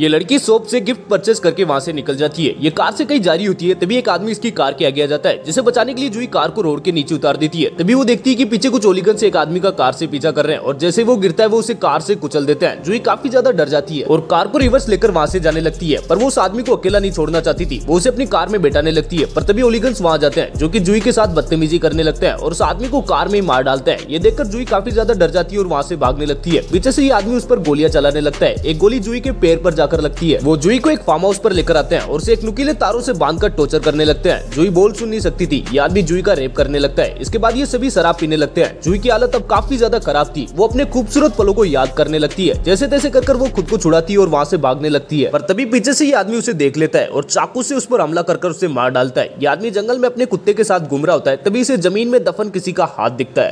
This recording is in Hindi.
ये लड़की सोप से गिफ्ट परचेस करके वहाँ से निकल जाती है ये कार से कहीं जारी होती है तभी एक आदमी इसकी कार के आगे आ जाता है जिसे बचाने के लिए जुई कार को रोड के नीचे उतार देती है तभी वो देखती है कि पीछे कुछ ओलिगन से एक आदमी का कार से पीछा कर रहे हैं और जैसे वो गिरता है वो उसे कार से कुचल देते हैं जुई काफी ज्यादा डर जाती है और कार को रिवर्स लेकर वहाँ से जाने लगती है पर वो उस आदमी को अकेला नहीं छोड़ना चाहती थी वो उसे अपनी कार में बैठाने लगती है पर तभी ओलिगन्स वहाँ जाते हैं जो की जुई के साथ बदतमीजी करने लगते हैं और उस आदमी को कार में मार डालते हैं ये देखकर जुई काफी ज्यादा डर जाती है और वहाँ से भागने लगती है पीछे से ये आदमी उस पर गोलियां चलाने लगता है एक गोली जुई के पेड़ पर जाकर जाकर लगती है वो जुई को एक फार्म हाउस पर लेकर आते हैं और उसे एक नुकीले तारों से बांधकर टॉर्चर करने लगते हैं जुई बोल सुन नहीं सकती थी याद भी जुई का रेप करने लगता है इसके बाद ये सभी शराब पीने लगते हैं जुई की हालत अब काफी ज्यादा खराब थी वो अपने खूबसूरत पलों को याद करने लगती है जैसे तैसे कर वो खुद को छुड़ाती है और वहाँ से भागने लगती है पर तभी पीछे से ये आदमी उसे देख लेता है और चाकू से उस पर हमला कर उसे मार डालता है ये आदमी जंगल में अपने कुत्ते के साथ घूम रहा होता है तभी इसे जमीन में दफन किसी का हाथ दिखता है